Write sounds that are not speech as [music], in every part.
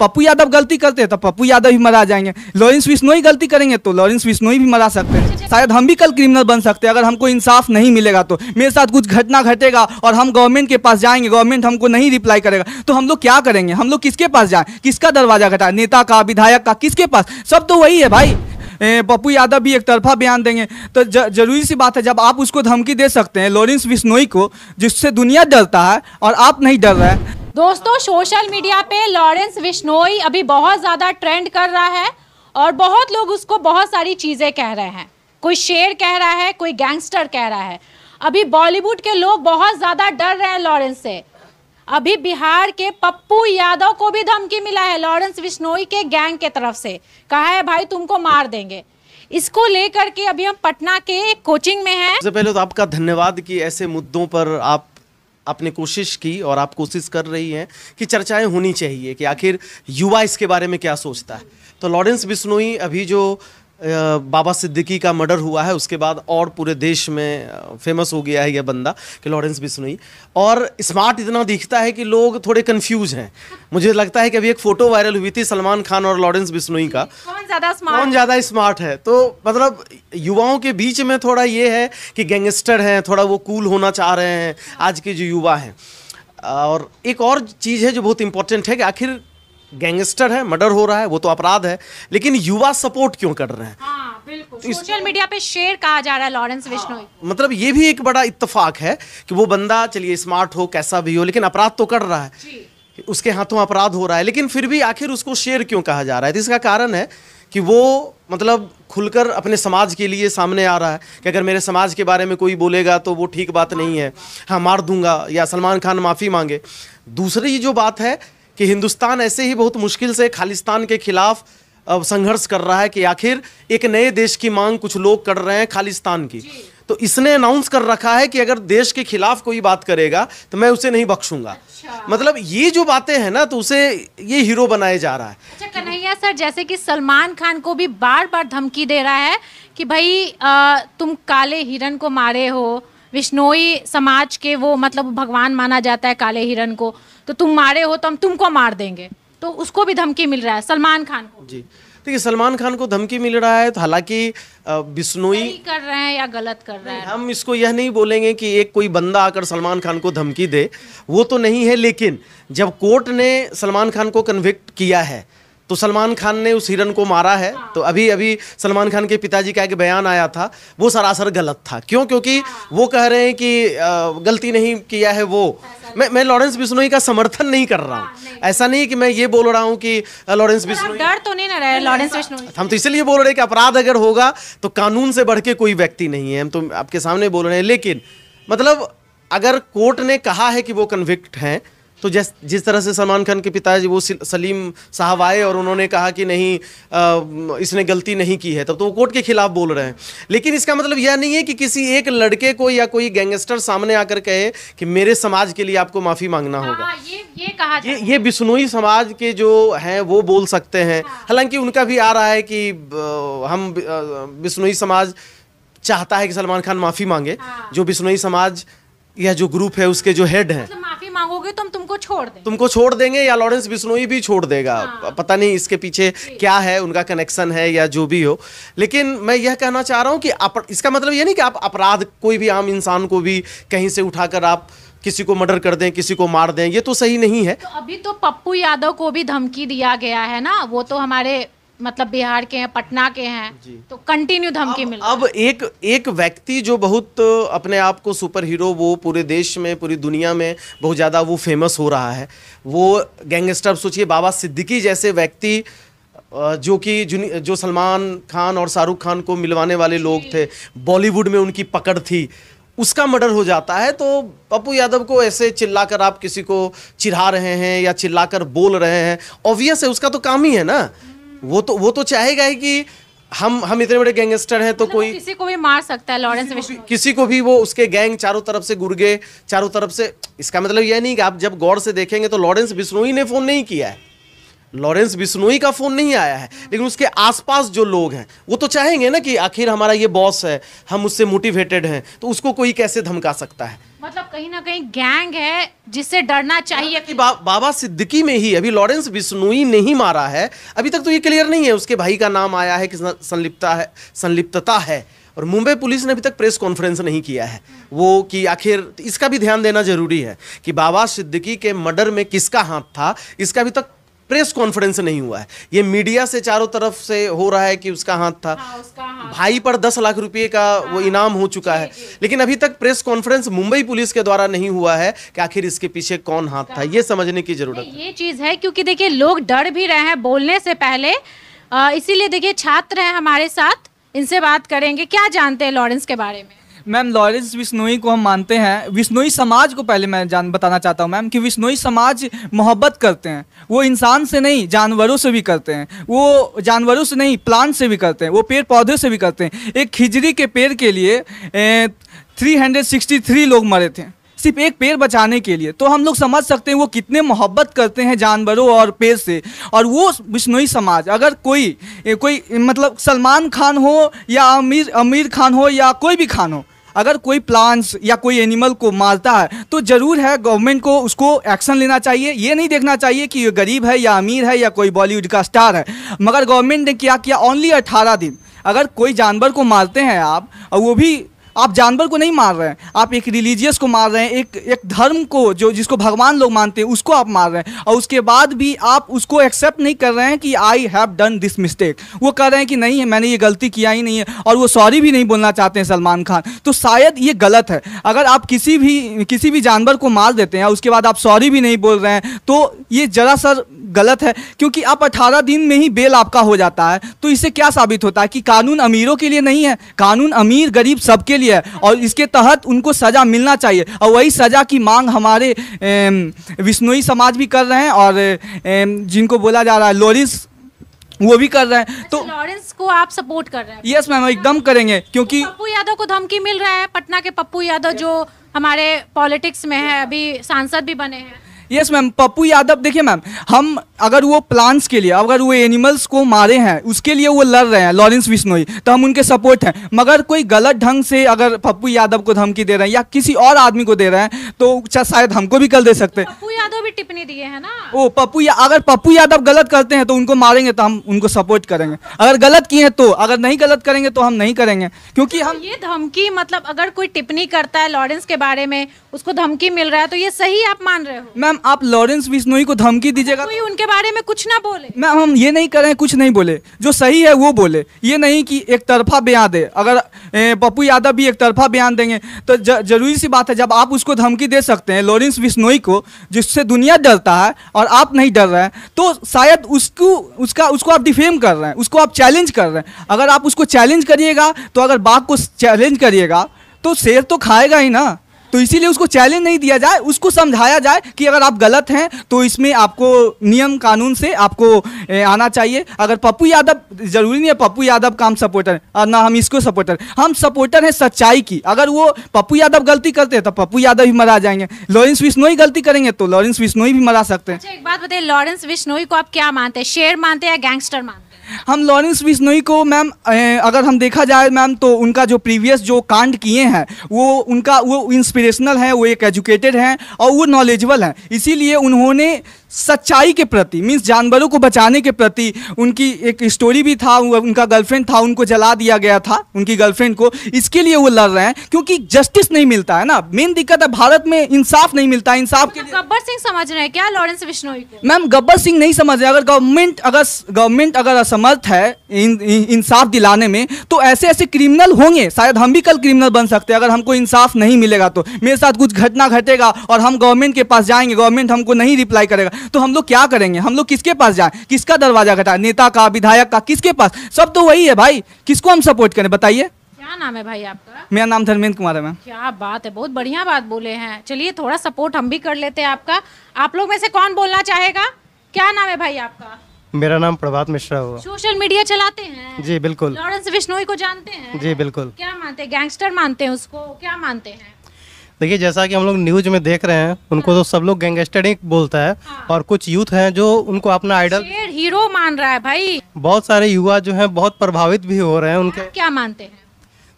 पप्पू यादव गलती करते हैं तो पप्पू यादव ही मरा जाएंगे लॉरेंस बिश्नोई गलती करेंगे तो लॉरेंस बिश्नोई भी मरा सकते हैं शायद हम भी कल क्रिमिनल बन सकते हैं अगर हमको इंसाफ नहीं मिलेगा तो मेरे साथ कुछ घटना घटेगा और हम गवर्नमेंट के पास जाएंगे गवर्नमेंट हमको नहीं रिप्लाई करेगा तो हम लोग क्या करेंगे हम लोग किसके पास जाएं किसका दरवाजा घटाएं नेता का विधायक का किसके पास सब तो वही है भाई पप्पू यादव भी एक तरफा बयान देंगे तो जरूरी सी बात है जब आप उसको धमकी दे सकते हैं लॉरेंस बिश्नोई को जिससे दुनिया डरता है और आप नहीं डर रहे हैं दोस्तों सोशल मीडिया पे लॉरेंस विश्नोई अभी बहुत ज़्यादा ट्रेंड कर रहा है और बहुत लोग उसको बहुत सारी चीज़ें कह रहे हैं कोई शेर कह रहा है कोई गैंगस्टर कह रहा है अभी बॉलीवुड के लोग बहुत ज़्यादा डर रहे हैं लॉरेंस से अभी बिहार के पप्पू यादव को भी धमकी मिला है लॉरेंस विश्नोई के गैंग के तरफ से कहा है भाई तुमको मार देंगे इसको लेकर के अभी हम पटना के कोचिंग में हैं सबसे पहले तो आपका धन्यवाद कि ऐसे मुद्दों पर आप आपने कोशिश की और आप कोशिश कर रही हैं कि चर्चाएं होनी चाहिए कि आखिर युवा इसके बारे में क्या सोचता है तो लॉरेंस बिश्नोई अभी जो बाबा सिद्दीकी का मर्डर हुआ है उसके बाद और पूरे देश में फेमस हो गया है यह बंदा कि लॉरेंस बिश्नोई और स्मार्ट इतना दिखता है कि लोग थोड़े कंफ्यूज हैं मुझे लगता है कि अभी एक फ़ोटो वायरल हुई थी सलमान खान और लॉरेंस बिश्नोई का कौन ज़्यादा स्मार्ट कौन ज़्यादा स्मार्ट है तो मतलब युवाओं के बीच में थोड़ा ये है कि गैंगस्टर हैं थोड़ा वो कूल होना चाह रहे हैं आज के जो युवा हैं और एक और चीज़ है जो बहुत इंपॉर्टेंट है कि आखिर गैंगस्टर है मर्डर हो रहा है वो तो अपराध है लेकिन युवा सपोर्ट क्यों कर रहे हैं हाँ, बिल्कुल सोशल मीडिया पे शेयर कहा जा रहा है लॉरेंस हाँ, विश्नोई मतलब ये भी एक बड़ा इत्तेफाक है कि वो बंदा चलिए स्मार्ट हो कैसा भी हो लेकिन अपराध तो कर रहा है उसके हाथों अपराध हो रहा है लेकिन फिर भी आखिर उसको शेयर क्यों कहा जा रहा है तो इसका कारण है कि वो मतलब खुलकर अपने समाज के लिए सामने आ रहा है कि अगर मेरे समाज के बारे में कोई बोलेगा तो वो ठीक बात नहीं है हाँ मार दूंगा या सलमान खान माफ़ी मांगे दूसरी जो बात है कि हिंदुस्तान ऐसे ही बहुत मुश्किल से खालिस्तान के खिलाफ संघर्ष कर रहा है कि आखिर एक नए देश की मांग कुछ लोग कर रहे हैं खालिस्तान की तो इसने अनाउंस कर रखा है कि अगर देश के खिलाफ कोई बात करेगा तो मैं उसे नहीं बख्शूंगा अच्छा। मतलब ये जो बातें हैं ना तो उसे ये हीरो बनाए जा रहा है अच्छा कन्हैया सर जैसे कि सलमान खान को भी बार बार धमकी दे रहा है कि भाई आ, तुम काले हिरन को मारे हो विष्णोई समाज के वो मतलब भगवान माना जाता है काले हिरण को तो तुम मारे हो तो हम तुमको मार देंगे तो उसको भी धमकी मिल रहा है सलमान खान को जी देखिए सलमान खान को धमकी मिल रहा है तो हालांकि बिश्नोई कर रहे हैं या गलत कर रहे हैं हम इसको यह नहीं बोलेंगे कि एक कोई बंदा आकर सलमान खान को धमकी दे वो तो नहीं है लेकिन जब कोर्ट ने सलमान खान को कन्विक्ट किया है तो सलमान खान ने उस हिरन को मारा है तो अभी अभी सलमान खान के पिताजी का एक बयान आया था वो सरासर गलत था क्यों क्योंकि वो कह रहे हैं कि गलती नहीं किया है वो मैं मैं लॉरेंस बिश्नोई का समर्थन नहीं कर रहा हूँ हाँ, ऐसा नहीं कि मैं ये बोल रहा हूँ कि लॉरेंस बिश्नोई डर तो नहीं ना लॉरेंस बिश्नोई हम तो इसलिए बोल रहे हैं कि अपराध अगर होगा तो कानून से बढ़ के कोई व्यक्ति नहीं है हम तो आपके सामने बोल रहे हैं लेकिन मतलब अगर कोर्ट ने कहा है कि वो कन्विक्ट हैं तो जैस जिस तरह से सलमान खान के पिताजी वो सलीम साहब आए और उन्होंने कहा कि नहीं आ, इसने गलती नहीं की है तब तो वो कोर्ट के खिलाफ बोल रहे हैं लेकिन इसका मतलब यह नहीं है कि किसी एक लड़के को या कोई गैंगस्टर सामने आकर कहे कि मेरे समाज के लिए आपको माफ़ी मांगना हाँ, होगा ये ये ये ये बिश्नोई समाज के जो हैं वो बोल सकते हैं हाँ। हालांकि उनका भी आ रहा है कि हम बिश्नोई समाज चाहता है कि सलमान खान माफ़ी मांगे हाँ। जो बिश्नोई समाज या जो ग्रुप है उसके जो हेड हैं मतलब मांगोगे तो हम तुमको छोड़ दें तुमको छोड़ देंगे या लॉरेंस बिश्नोई भी छोड़ देगा हाँ। पता नहीं इसके पीछे क्या है उनका कनेक्शन है या जो भी हो लेकिन मैं यह कहना चाह रहा हूँ कि आप, इसका मतलब ये नहीं कि आप अपराध कोई भी आम इंसान को भी कहीं से उठाकर आप किसी को मर्डर कर दें किसी को मार दें ये तो सही नहीं है तो अभी तो पप्पू यादव को भी धमकी दिया गया है ना वो तो हमारे मतलब बिहार के हैं पटना के हैं तो कंटिन्यू धमकी मिल अब एक एक व्यक्ति जो बहुत अपने आप को सुपर हीरो वो पूरे देश में पूरी दुनिया में बहुत ज़्यादा वो फेमस हो रहा है वो गैंगस्टर सोचिए बाबा सिद्दीकी जैसे व्यक्ति जो कि जो सलमान खान और शाहरुख खान को मिलवाने वाले लोग थे बॉलीवुड में उनकी पकड़ थी उसका मर्डर हो जाता है तो पप्पू यादव को ऐसे चिल्लाकर आप किसी को चिढ़ा रहे हैं या चिल्लाकर बोल रहे हैं ऑब्वियस है उसका तो काम ही है ना वो तो वो तो चाहेगा ही कि हम हम इतने बड़े गैंगस्टर हैं तो मतलब कोई किसी को भी मार सकता है लॉरेंस किसी, किसी को भी वो उसके गैंग चारों तरफ से गुर्गे चारों तरफ से इसका मतलब यह नहीं कि आप जब गौर से देखेंगे तो लॉरेंस बिश्नोई ने फोन नहीं किया है लॉरेंस बिश्नोई का फ़ोन नहीं आया है लेकिन उसके आसपास जो लोग हैं वो तो चाहेंगे ना कि आखिर हमारा ये बॉस है हम उससे मोटिवेटेड हैं तो उसको कोई कैसे धमका सकता है मतलब कहीं ना कहीं गैंग है जिससे डरना चाहिए कि बा, बाबा सिद्दीकी में ही अभी लॉरेंस बिश्नोई ने ही मारा है अभी तक तो ये क्लियर नहीं है उसके भाई का नाम आया है कि संलिप्ता है संलिप्तता है और मुंबई पुलिस ने अभी तक प्रेस कॉन्फ्रेंस नहीं किया है वो कि आखिर इसका भी ध्यान देना जरूरी है कि बाबा सिद्दीकी के मर्डर में किसका हाथ था इसका अभी तक प्रेस कॉन्फ्रेंस नहीं हुआ है ये मीडिया से चारों तरफ से हो रहा है कि उसका हाथ था हाँ, उसका हाँ। भाई पर दस लाख रुपए का हाँ, वो इनाम हो चुका है लेकिन अभी तक प्रेस कॉन्फ्रेंस मुंबई पुलिस के द्वारा नहीं हुआ है कि आखिर इसके पीछे कौन हाथ था ये समझने की जरूरत ये चीज है क्योंकि देखिए लोग डर भी रहे हैं बोलने से पहले इसीलिए देखिए छात्र है हमारे साथ इनसे बात करेंगे क्या जानते हैं लॉरेंस के बारे में मैम लॉरेंस विश्नोई को हम मानते हैं विश्नोई समाज को पहले मैं जान बताना चाहता हूँ मैम कि विश्नोई समाज मोहब्बत करते हैं वो इंसान से नहीं जानवरों से भी करते हैं वो जानवरों से नहीं प्लांट से भी करते हैं वो पेड़ पौधे से भी करते हैं एक खिजड़ी के पेड़ के लिए थ्री हंड्रेड सिक्सटी थ्री लोग मरे थे सिर्फ एक पेड़ बचाने के लिए तो हम लोग समझ सकते हैं वो कितने मोहब्बत करते हैं जानवरों और पेड़ से और वो बिश्नोई समाज अगर कोई कोई मतलब सलमान खान हो या अमीर अमीर खान हो या कोई भी खान हो अगर कोई प्लांट्स या कोई एनिमल को मारता है तो ज़रूर है गवर्नमेंट को उसको एक्शन लेना चाहिए ये नहीं देखना चाहिए कि ये गरीब है या अमीर है या कोई बॉलीवुड का स्टार है मगर गवर्नमेंट ने क्या किया ओनली अट्ठारह दिन अगर कोई जानवर को मारते हैं आप और वो भी आप जानवर को नहीं मार रहे हैं आप एक रिलीजियस को मार रहे हैं एक एक धर्म को जो जिसको भगवान लोग मानते हैं उसको आप मार रहे हैं और उसके बाद भी आप उसको एक्सेप्ट नहीं कर रहे हैं कि I have done this mistake वो कह रहे हैं कि नहीं मैंने ये गलती किया ही नहीं है और वो सॉरी भी नहीं बोलना चाहते हैं सलमान खान तो शायद ये गलत है अगर आप किसी भी किसी भी जानवर को मार देते हैं उसके बाद आप सॉरी भी नहीं बोल रहे हैं तो ये जरा सर गलत है क्योंकि आप 18 दिन में ही बेल आपका हो जाता है तो इससे क्या साबित होता है कि कानून अमीरों के लिए नहीं है कानून अमीर गरीब सबके लिए और इसके तहत उनको सज़ा मिलना चाहिए और वही सज़ा की मांग हमारे विष्णोई समाज भी कर रहे हैं और जिनको बोला जा रहा है लोरिस वो भी कर रहे हैं अच्छा, तो लॉरेंस को आप सपोर्ट कर रहे हैं यस मैम एकदम करेंगे क्योंकि तो पप्पू यादव को धमकी मिल रहा है पटना के पप्पू यादव जो हमारे पॉलिटिक्स में है अभी सांसद भी बने हैं यस मैम पप्पू यादव देखिए मैम हम अगर वो प्लांट्स के लिए अगर वो एनिमल्स को मारे हैं उसके लिए वो लड़ रहे हैं लॉरेंस विश्नोई तो हम उनके सपोर्ट हैं मगर कोई गलत ढंग से अगर पप्पू यादव को धमकी दे रहे हैं या किसी और आदमी को दे रहे हैं तो शायद हमको भी कल दे सकते हैं पप्पू यादव भी टिप्पणी दिए है ना ओ पप्पू या अगर पप्पू यादव गलत करते हैं तो उनको मारेंगे तो हम उनको सपोर्ट करेंगे अगर गलत किए हैं तो अगर नहीं गलत करेंगे तो हम नहीं करेंगे क्योंकि हम ये धमकी मतलब अगर कोई टिप्पणी करता है लॉरेंस के बारे में उसको धमकी मिल रहा है तो ये सही आप मान रहे हो मैम आप लॉरेंस बिश्नोई को धमकी दीजिएगा कोई उनके बारे में कुछ ना बोले मैम हम ये नहीं करें कुछ नहीं बोले जो सही है वो बोले ये नहीं कि एक तरफा बयान दे अगर पप्पू यादव भी एक तरफा बयान देंगे तो जरूरी सी बात है जब आप उसको धमकी दे सकते हैं लॉरेंस बिश्नोई को जिससे दुनिया डरता है और आप नहीं डर रहे हैं तो शायद उसको उसका उसको आप डिफेम कर रहे हैं उसको आप चैलेंज कर रहे हैं अगर आप उसको चैलेंज करिएगा तो अगर बाघ को चैलेंज करिएगा तो शेर तो खाएगा ही ना तो इसीलिए उसको चैलेंज नहीं दिया जाए उसको समझाया जाए कि अगर आप गलत हैं तो इसमें आपको नियम कानून से आपको आना चाहिए अगर पप्पू यादव जरूरी नहीं है पप्पू यादव काम सपोर्टर और ना हम इसको सपोर्टर हम सपोर्टर हैं सच्चाई की अगर वो पप्पू यादव गलती करते हैं तो पप्पू यादव ही मरा जाएंगे लॉरेंस विश्नोई गलती करेंगे तो लॉरेंस विश्नोई भी मरा सकते हैं अच्छा, एक बात बताइए लॉरेंस बिश्नोई को आप क्या मानते हैं शेर मानते हैं या गैंगस्टर मानते हैं हम लॉरेंस बिश्नोई को मैम अगर हम देखा जाए मैम तो उनका जो प्रीवियस जो कांड किए हैं वो उनका वो इंस्पिरेशनल है वो एक एजुकेटेड हैं और वो नॉलेजबल हैं इसीलिए उन्होंने सच्चाई के प्रति मीन्स जानवरों को बचाने के प्रति उनकी एक स्टोरी भी था उनका गर्लफ्रेंड था उनको जला दिया गया था उनकी गर्लफ्रेंड को इसके लिए वो लड़ रहे हैं क्योंकि जस्टिस नहीं मिलता है ना मेन दिक्कत है भारत में इंसाफ नहीं मिलता इंसाफ तो के लिए गब्बर सिंह समझ रहे हैं क्या लॉरेंस विश्नोई मैम गब्बर सिंह नहीं समझ रहे अगर गवर्नमेंट अगर गवर्नमेंट अगर असमर्थ है इंसाफ दिलाने में तो ऐसे ऐसे क्रिमिनल होंगे शायद हम भी कल क्रिमिनल बन सकते हैं अगर हमको इंसाफ नहीं मिलेगा तो मेरे साथ कुछ घटना घटेगा और हम गवर्नमेंट के पास जाएंगे गवर्नमेंट हमको नहीं रिप्लाई करेगा तो हम लोग क्या करेंगे हम लोग किसके पास जाए किसका दरवाजा घटा नेता का विधायक का किसके पास सब तो वही है भाई किसको हम सपोर्ट करें बताइए क्या नाम है भाई आपका मेरा नाम धर्मेंद्र कुमार है मैम क्या बात है बहुत बढ़िया बात बोले हैं चलिए थोड़ा सपोर्ट हम भी कर लेते हैं आपका आप लोग में से कौन बोलना चाहेगा क्या नाम है भाई आपका मेरा नाम प्रभात मिश्रा हुआ सोशल मीडिया चलाते हैं जी बिल्कुल लॉरेंस बिश्नोई को जानते हैं जी बिल्कुल क्या मानते हैं गैंगस्टर मानते हैं उसको क्या मानते हैं देखिए जैसा कि हम लोग न्यूज में देख रहे हैं उनको तो सब लोग गैंगस्टर ही बोलता है हाँ। और कुछ यूथ हैं जो उनको अपना आइडल हीरो मान रहा है भाई बहुत सारे युवा जो हैं बहुत प्रभावित भी हो रहे हैं उनके क्या मानते हैं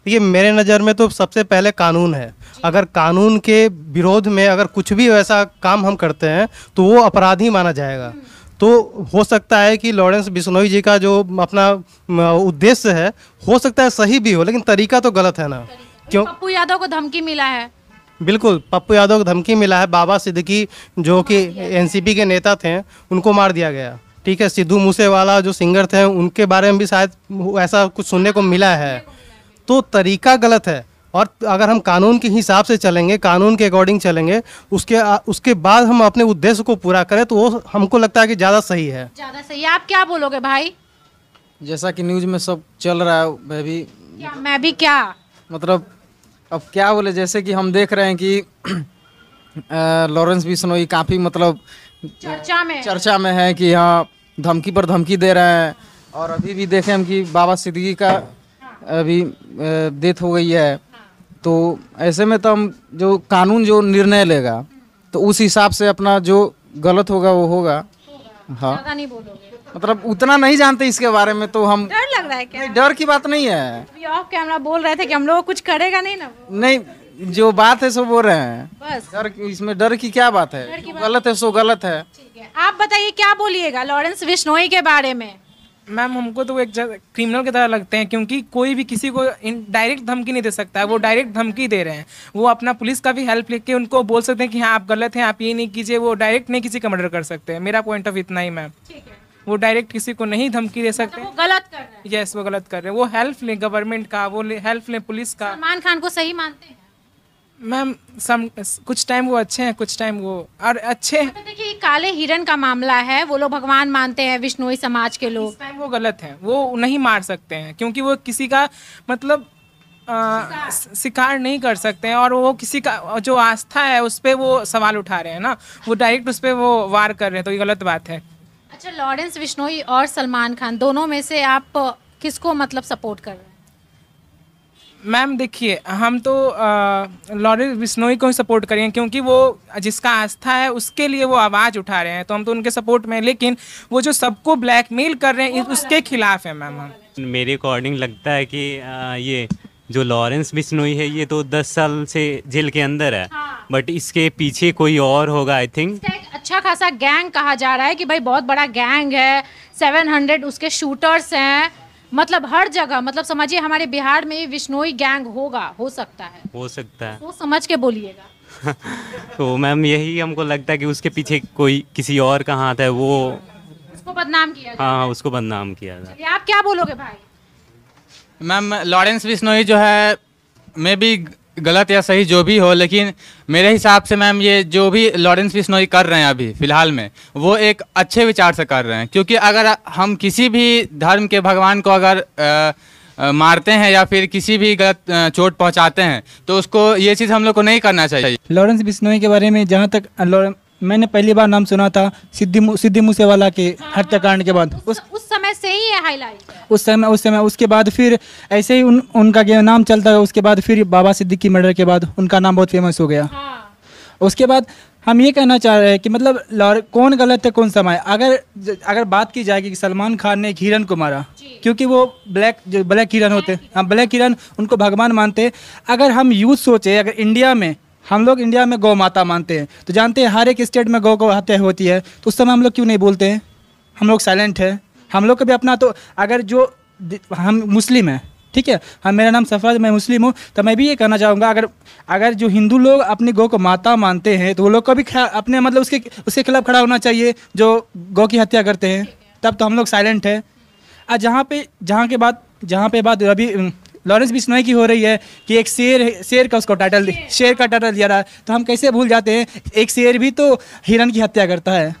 देखिए मेरे नज़र में तो सबसे पहले कानून है अगर कानून के विरोध में अगर कुछ भी वैसा काम हम करते हैं तो वो अपराध ही माना जाएगा हम्म। तो हो सकता है कि लॉरेंस बिश्नोई जी का जो अपना उद्देश्य है हो सकता है सही भी हो लेकिन तरीका तो गलत है ना क्यों पप्पू यादव को धमकी मिला है बिल्कुल पप्पू यादव को धमकी मिला है बाबा सिद्दीकी जो कि एनसीपी के नेता थे उनको मार दिया गया ठीक है सिद्धू मूसेवाला जो सिंगर थे उनके बारे में भी शायद ऐसा कुछ सुनने को मिला है तो तरीका गलत है और अगर हम कानून के हिसाब से चलेंगे कानून के अकॉर्डिंग चलेंगे उसके उसके बाद हम अपने उद्देश्य को पूरा करें तो वो हमको लगता है कि ज़्यादा सही है ज़्यादा सही है आप क्या बोलोगे भाई जैसा कि न्यूज़ में सब चल रहा है मैं भी क्या मैं भी क्या मतलब अब क्या बोले जैसे कि हम देख रहे हैं कि [clears throat] लॉरेंस बिश्नोई काफ़ी मतलब चर्चा में चर्चा में है कि हाँ धमकी पर धमकी दे रहे हैं और अभी भी देखें हम कि बाबा सिद्दीकी का हाँ। अभी डेथ हो गई है तो ऐसे में तो हम जो कानून जो निर्णय लेगा तो उस हिसाब से अपना जो गलत होगा वो होगा हाँ नहीं बोलोगे मतलब उतना नहीं जानते इसके बारे में तो हम डर लग रहा है क्या नहीं डर की बात नहीं है ऑफ कैमरा बोल रहे थे कि हम लोग कुछ करेगा नहीं ना नहीं जो बात है सो बोल रहे हैं बस डर इसमें डर की क्या बात है बात गलत है सो गलत है आप बताइए क्या बोलिएगा लॉरेंस विश्नोई के बारे में मैम हमको तो एक क्रिमिनल की तरह लगते हैं क्योंकि कोई भी किसी को डायरेक्ट धमकी नहीं दे सकता है वो डायरेक्ट हम्म। धमकी दे रहे हैं वो अपना पुलिस का भी हेल्प लेके उनको बोल सकते हैं कि हाँ आप गलत हैं आप ये नहीं कीजिए वो डायरेक्ट नहीं किसी का मर्डर कर सकते हैं मेरा पॉइंट ऑफ इतना ही मैम ठीक है वो डायरेक्ट किसी को नहीं धमकी दे सकते मतलब वो गलत कर रहे हैं यस वो गलत कर रहे हैं वो हेल्प लें गवर्नमेंट का वो हेल्प लें पुलिस का सलमान खान को सही मानते हैं मैम सम कुछ टाइम वो अच्छे हैं कुछ टाइम वो और अच्छे मतलब देखिए काले हिरन का मामला है वो लोग भगवान मानते हैं विष्णुई समाज के लोग वो गलत है वो नहीं मार सकते हैं क्योंकि वो किसी का मतलब शिकार नहीं कर सकते हैं और वो किसी का जो आस्था है उस पर वो सवाल उठा रहे हैं ना वो डायरेक्ट उस पर वो वार कर रहे हैं तो ये गलत बात है अच्छा लॉरेंस बिश्नोई और सलमान खान दोनों में से आप किसको मतलब सपोर्ट कर रहे हैं मैम देखिए हम तो लॉरेंस बिश्नोई को ही सपोर्ट करेंगे क्योंकि वो जिसका आस्था है उसके लिए वो आवाज़ उठा रहे हैं तो हम तो उनके सपोर्ट में लेकिन वो जो सबको ब्लैकमेल कर रहे हैं उसके खिलाफ है मैम हम मेरे अकॉर्डिंग लगता है कि आ, ये जो लॉरेंस बिश्नोई है ये तो दस साल से जेल के अंदर है हाँ। बट इसके पीछे कोई और होगा आई थिंक अच्छा खासा गैंग कहा जा रहा है कि भाई बहुत बड़ा गैंग है 700 उसके शूटर्स हैं मतलब हर जगह मतलब समझिए हमारे बिहार में विश्नोई गैंग होगा हो सकता है हो सकता है वो समझ के बोलिएगा [laughs] तो मैम यही हमको लगता है कि उसके पीछे कोई किसी और का हाथ है वो उसको बदनाम किया हाँ हाँ उसको बदनाम किया था आप क्या बोलोगे भाई मैम लॉरेंस बिश्नोई जो है मे बी गलत या सही जो भी हो लेकिन मेरे हिसाब से मैम ये जो भी लॉरेंस बिश्नोई कर रहे हैं अभी फ़िलहाल में वो एक अच्छे विचार से कर रहे हैं क्योंकि अगर हम किसी भी धर्म के भगवान को अगर आ, आ, मारते हैं या फिर किसी भी गलत चोट पहुंचाते हैं तो उसको ये चीज़ हम लोग को नहीं करना चाहिए लॉरेंस बिश्नोई के बारे में जहाँ तक मैंने पहली बार नाम सुना था सिद्धि सिद्धि मूसेवाला के हत्याकांड के बाद उस उस समय से ही है हाईलाइट उस समय उस समय उसके बाद फिर ऐसे ही उन, उनका नाम चलता है उसके बाद फिर बाबा की मर्डर के बाद उनका नाम बहुत फेमस हो गया हाँ। उसके बाद हम ये कहना चाह रहे हैं कि मतलब कौन गलत है कौन समय अगर अगर बात की जाएगी कि सलमान खान ने एक हिरन को मारा क्योंकि वो ब्लैक जो ब्लैक हिरन होते हैं हाँ, ब्लैक हिरन उनको भगवान मानते अगर हम यूथ सोचे अगर इंडिया में हम लोग इंडिया में गौ माता मानते हैं तो जानते हैं हर एक स्टेट में गौ को हत्या होती है तो उस समय हम लोग क्यों नहीं बोलते हैं हम लोग साइलेंट हैं हम लोग का भी अपना तो अगर जो हम मुस्लिम हैं ठीक है हम हाँ, मेरा नाम सफ़र मैं मुस्लिम हूँ तो मैं भी ये कहना चाहूँगा अगर अगर जो हिंदू लोग अपनी गौ को माता मानते हैं तो वो लोग को भी अपने मतलब उसके उसके खिलाफ खड़ा होना चाहिए जो गौ की हत्या करते हैं तब तो हम लोग साइलेंट है और जहाँ पे जहाँ के बाद जहाँ पे बात रवि लॉरेंस बिश्नोई की हो रही है कि एक शेर शेर का उसको टाइटल शेर का टाइटल दिया रहा है तो हम कैसे भूल जाते हैं एक शेर भी तो हिरन की हत्या करता है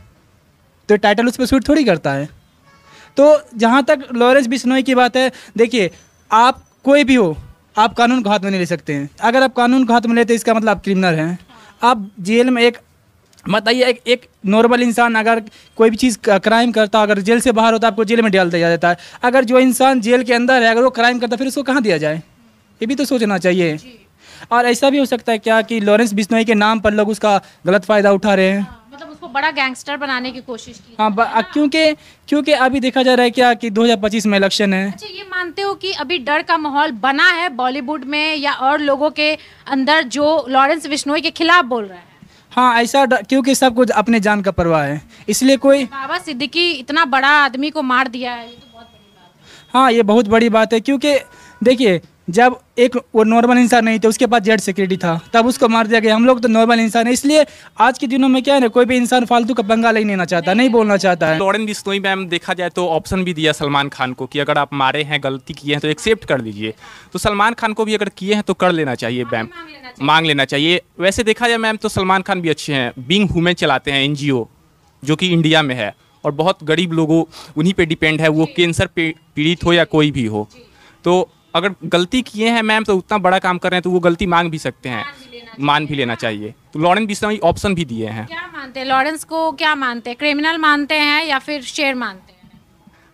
तो टाइटल उस पर सूट थोड़ी करता है तो जहाँ तक लॉरेंस बिश्नोई की बात है देखिए आप कोई भी हो आप कानून को हाथ में नहीं ले सकते हैं अगर आप कानून को हाथ में लेते इसका मतलब आप क्रिमिनल हैं आप जेल में एक बताइए एक एक नॉर्मल इंसान अगर कोई भी चीज़ क्राइम करता अगर जेल से बाहर होता है आपको जेल में डाल दिया जाता है अगर जो इंसान जेल के अंदर है अगर वो क्राइम करता फिर उसको कहाँ दिया जाए ये भी तो सोचना चाहिए और ऐसा भी हो सकता है क्या कि लॉरेंस बिश्नोई के नाम पर लोग उसका गलत फ़ायदा उठा रहे हैं हाँ, मतलब उसको बड़ा गैंगस्टर बनाने की कोशिश की हाँ क्योंकि क्योंकि अभी देखा जा रहा है क्या कि 2025 में इलेक्शन है अच्छा ये मानते हो कि अभी डर का माहौल बना है बॉलीवुड में या और लोगों के अंदर जो लॉरेंस बिश्नोई के खिलाफ बोल रहे हैं हाँ ऐसा क्योंकि कुछ अपने जान का परवाह है इसलिए कोई बाबा सिद्दीकी इतना बड़ा आदमी को मार दिया है ये तो बहुत बड़ी बात है हाँ ये बहुत बड़ी बात है क्योंकि देखिए जब एक वो नॉर्मल इंसान नहीं थे उसके पास जेड सिक्योरिटी था तब उसको मार दिया गया हम लोग तो नॉर्मल इंसान है इसलिए आज के दिनों में क्या है ना कोई भी इंसान फालतू का पंगा नहीं लेना चाहता नहीं बोलना चाहता है लॉरेंस बिस्तोई मैम देखा जाए तो ऑप्शन भी दिया सलमान खान को कि अगर आप मारे हैं गलती किए हैं तो एक्सेप्ट कर लीजिए तो सलमान खान को भी अगर किए हैं तो कर लेना चाहिए मैम मांग लेना चाहिए वैसे देखा जाए मैम तो सलमान खान भी अच्छे हैं बींग हुमेन चलाते हैं एन जो कि इंडिया में है और बहुत गरीब लोगों उन्हीं पर डिपेंड है वो कैंसर पीड़ित हो या कोई भी हो तो अगर गलती किए हैं मैम तो उतना बड़ा काम कर रहे हैं तो वो गलती मांग भी सकते हैं मान भी लेना चाहिए तो लॉरेंस बिश्नोई ऑप्शन भी दिए हैं क्या मानते हैं लॉरेंस को क्या मानते हैं क्रिमिनल मानते हैं या फिर शेर मानते हैं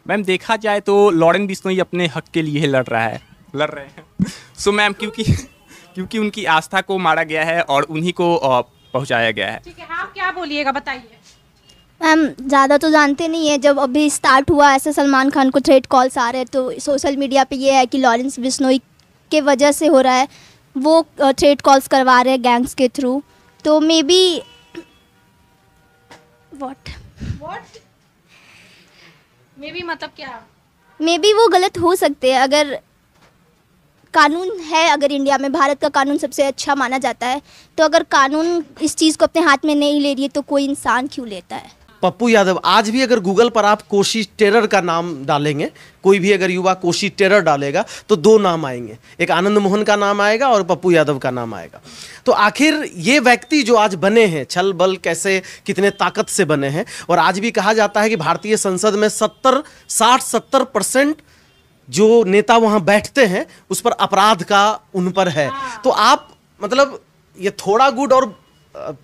मैम देखा जाए तो लॉरेंस बिश्नोई अपने हक के लिए लड़ रहा है लड़ रहे हैं सो [laughs] मैम क्योंकि क्योंकि उनकी आस्था को मारा गया है और उन्हीं को पहुँचाया गया है ठीक है आप क्या बोलिएगा बताइए मैम ज़्यादा तो जानते नहीं है जब अभी स्टार्ट हुआ ऐसे सलमान खान को थ्रेड कॉल्स आ रहे हैं तो सोशल मीडिया पे ये है कि लॉरेंस बिश्नोई के वजह से हो रहा है वो थ्रेड कॉल्स करवा रहे हैं गैंग्स के थ्रू तो maybe what what maybe मतलब क्या मे बी वो गलत हो सकते हैं अगर कानून है अगर इंडिया में भारत का कानून सबसे अच्छा माना जाता है तो अगर कानून इस चीज़ को अपने हाथ में नहीं ले रही है तो कोई इंसान क्यों लेता है पप्पू यादव आज भी अगर गूगल पर आप कोशी टेरर का नाम डालेंगे कोई भी अगर युवा कोशी टेरर डालेगा तो दो नाम आएंगे एक आनंद मोहन का नाम आएगा और पप्पू यादव का नाम आएगा तो आखिर ये व्यक्ति जो आज बने हैं छल बल कैसे कितने ताकत से बने हैं और आज भी कहा जाता है कि भारतीय संसद में सत्तर साठ सत्तर परसेंट जो नेता वहाँ बैठते हैं उस पर अपराध का उन पर है हाँ। तो आप मतलब ये थोड़ा गुड और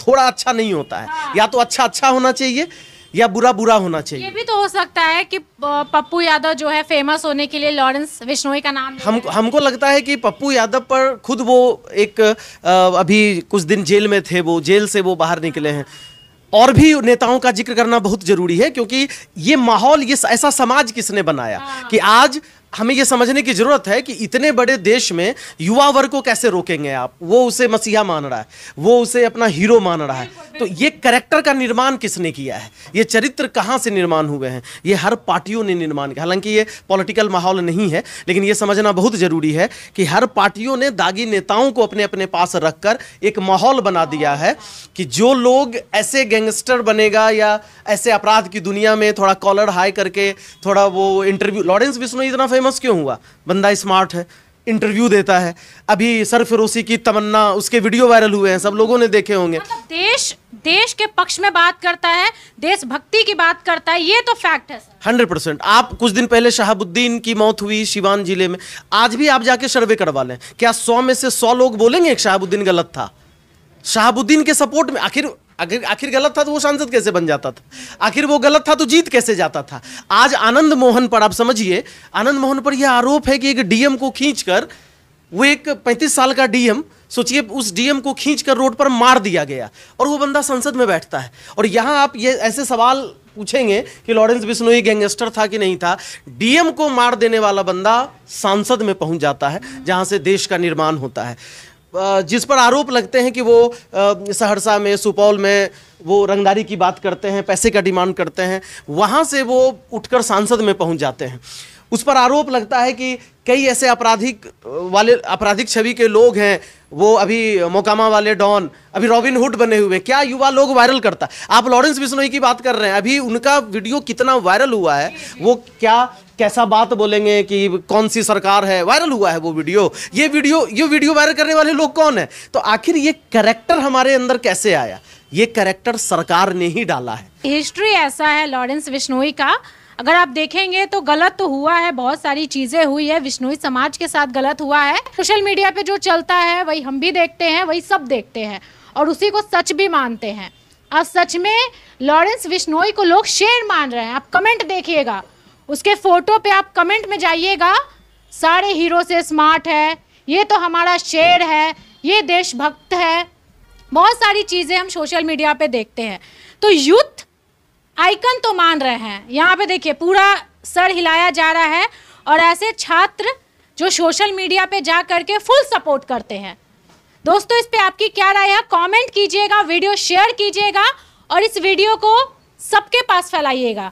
थोड़ा अच्छा नहीं होता है हाँ। या तो अच्छा अच्छा होना चाहिए या बुरा बुरा होना चाहिए ये भी तो हो सकता है कि पप्पू यादव जो है फेमस होने के लिए लॉरेंस विश्नोई का नाम हम हमको लगता है कि पप्पू यादव पर खुद वो एक अभी कुछ दिन जेल में थे वो जेल से वो बाहर निकले हैं और भी नेताओं का जिक्र करना बहुत जरूरी है क्योंकि ये माहौल ये ऐसा समाज किसने बनाया हाँ। कि आज हमें यह समझने की ज़रूरत है कि इतने बड़े देश में युवा वर्ग को कैसे रोकेंगे आप वो उसे मसीहा मान रहा है वो उसे अपना हीरो मान रहा है तो ये करेक्टर का निर्माण किसने किया है ये चरित्र कहाँ से निर्माण हुए हैं ये हर पार्टियों ने निर्माण किया हालांकि ये पॉलिटिकल माहौल नहीं है लेकिन ये समझना बहुत ज़रूरी है कि हर पार्टियों ने दागी नेताओं को अपने अपने पास कर एक माहौल बना दिया है कि जो लोग ऐसे गैंगस्टर बनेगा या ऐसे अपराध की दुनिया में थोड़ा कॉलर हाई करके थोड़ा वो इंटरव्यू लॉरेंस बिश्नोई इतना फेमस क्यों हुआ बंदा स्मार्ट है इंटरव्यू देता है अभी सर फिरोसी की तमन्ना उसके वीडियो वायरल हुए हैं सब लोगों ने देखे होंगे मतलब देश देश के पक्ष में बात करता है देशभक्ति की बात करता है ये तो फैक्ट है हंड्रेड परसेंट आप कुछ दिन पहले शहाबुद्दीन की मौत हुई शिवान जिले में आज भी आप जाके सर्वे करवा लें क्या सौ में से सौ लोग बोलेंगे शहाबुद्दीन गलत था शहाबुद्दीन के सपोर्ट में आखिर आखिर आखिर गलत था तो वो सांसद कैसे बन जाता था आखिर वो गलत था तो जीत कैसे जाता था आज आनंद मोहन पर आप समझिए आनंद मोहन पर यह आरोप है कि एक डीएम को खींचकर वो एक पैंतीस साल का डीएम सोचिए उस डीएम को खींचकर रोड पर मार दिया गया और वो बंदा संसद में बैठता है और यहाँ आप ये ऐसे सवाल पूछेंगे कि लॉरेंस बिश्नोई गैंगस्टर था कि नहीं था डीएम को मार देने वाला बंदा सांसद में पहुंच जाता है जहां से देश का निर्माण होता है जिस पर आरोप लगते हैं कि वो सहरसा में सुपौल में वो रंगदारी की बात करते हैं पैसे का डिमांड करते हैं वहाँ से वो उठकर सांसद में पहुँच जाते हैं उस पर आरोप लगता है कि कई ऐसे आपराधिक वाले आपराधिक छवि के लोग हैं वो अभी मोकामा वाले डॉन अभी रॉबिन हुड बने हुए क्या युवा लोग वायरल करता आप लॉरेंस बिश्नोई की बात कर रहे हैं अभी उनका वीडियो कितना वायरल हुआ है वो क्या कैसा बात बोलेंगे कि कौन सी सरकार है वायरल हुआ है वो वीडियो ये वीडियो ये वीडियो वायरल करने वाले लोग कौन है तो आखिर ये करेक्टर हमारे अंदर कैसे आया ये करेक्टर सरकार ने ही डाला है हिस्ट्री ऐसा है लॉरेंस बिश्नोई का अगर आप देखेंगे तो गलत तो हुआ है बहुत सारी चीज़ें हुई है विष्णुई समाज के साथ गलत हुआ है सोशल मीडिया पे जो चलता है वही हम भी देखते हैं वही सब देखते हैं और उसी को सच भी मानते हैं अब सच में लॉरेंस विश्नोई को लोग शेर मान रहे हैं आप कमेंट देखिएगा उसके फोटो पे आप कमेंट में जाइएगा सारे हीरो से स्मार्ट है ये तो हमारा शेर है ये देशभक्त है बहुत सारी चीज़ें हम सोशल मीडिया पे देखते हैं तो युद्ध आइकन तो मान रहे हैं यहाँ पे देखिए पूरा सर हिलाया जा रहा है और ऐसे छात्र जो सोशल मीडिया पे जा करके फुल सपोर्ट करते हैं दोस्तों इस पे आपकी क्या राय है कमेंट कीजिएगा वीडियो शेयर कीजिएगा और इस वीडियो को सबके पास फैलाइएगा